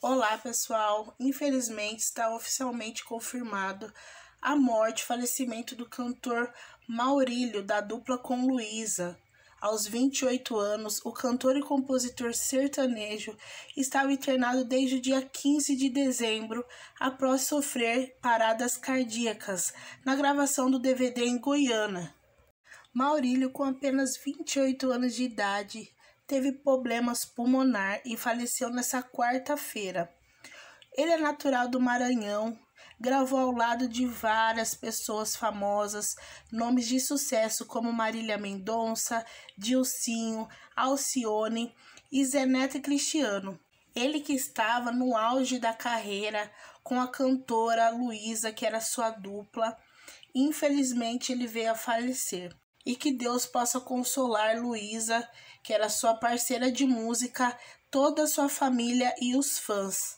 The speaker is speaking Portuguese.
Olá, pessoal. Infelizmente está oficialmente confirmado a morte e falecimento do cantor Maurílio da dupla com Luísa. Aos 28 anos, o cantor e compositor sertanejo estava internado desde o dia 15 de dezembro após sofrer paradas cardíacas na gravação do DVD em Goiânia. Maurílio, com apenas 28 anos de idade, teve problemas pulmonar e faleceu nessa quarta-feira. Ele é natural do Maranhão, gravou ao lado de várias pessoas famosas, nomes de sucesso como Marília Mendonça, Dilcinho, Alcione e Zenete Cristiano. Ele que estava no auge da carreira com a cantora Luísa, que era sua dupla, infelizmente ele veio a falecer e que Deus possa consolar Luísa, que era sua parceira de música, toda a sua família e os fãs.